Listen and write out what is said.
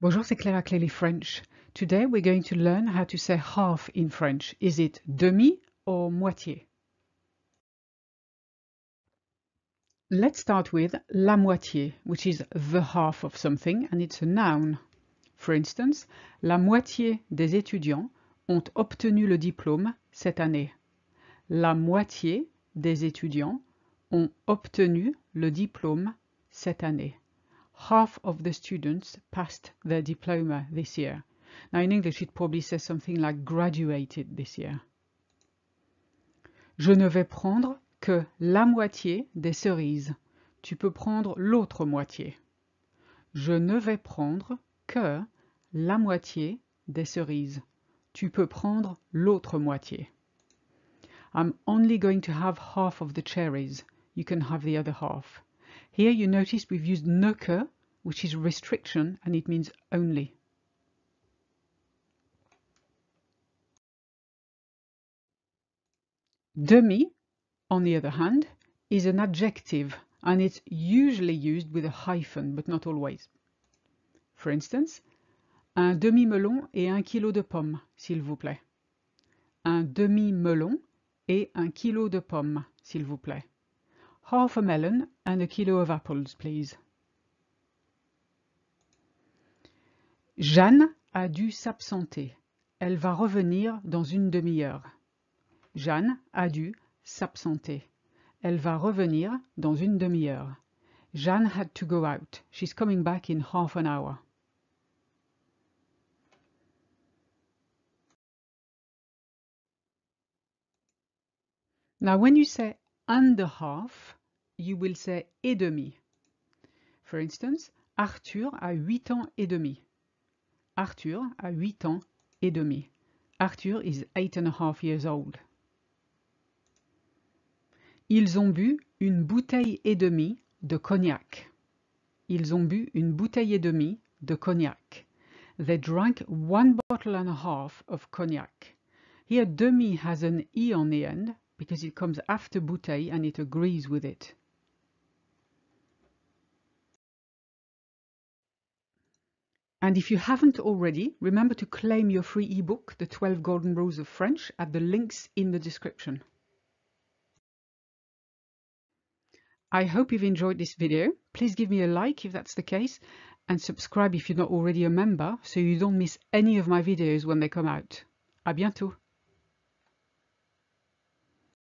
Bonjour, c'est Clara Clearly French. Today we're going to learn how to say half in French. Is it demi or moitié? Let's start with la moitié, which is the half of something and it's a noun. For instance, la moitié des étudiants ont obtenu le diplôme cette année. La moitié des étudiants ont obtenu le diplôme cette année half of the students passed their diploma this year. Now, in English, it probably says something like graduated this year. Je ne vais prendre que la moitié des cerises. Tu peux prendre l'autre moitié. Je ne vais prendre que la moitié des cerises. Tu peux prendre l'autre moitié. I'm only going to have half of the cherries. You can have the other half. Here you notice we've used "neuke", which is restriction, and it means only. Demi, on the other hand, is an adjective, and it's usually used with a hyphen, but not always. For instance, un demi-melon et un kilo de pommes, s'il vous plaît. Un demi-melon et un kilo de pommes, s'il vous plaît. Half a melon and a kilo of apples, please. Jeanne a dû s'absenter. Elle va revenir dans une demi-heure. Jeanne a dû s'absenter. Elle va revenir dans une demi-heure. Jeanne had to go out. She's coming back in half an hour. Now when you say and a half, you will say et demi. For instance, Arthur a 8 ans et demi. Arthur a 8 ans et demi. Arthur is eight and a half years old. Ils ont bu une bouteille et demie de cognac. Ils ont bu une bouteille et demie de cognac. They drank one bottle and a half of cognac. Here, demi has an e on the end, because it comes after bouteille and it agrees with it. And if you haven't already, remember to claim your free ebook, The 12 Golden Rules of French, at the links in the description. I hope you've enjoyed this video. Please give me a like if that's the case and subscribe if you're not already a member so you don't miss any of my videos when they come out. À bientôt!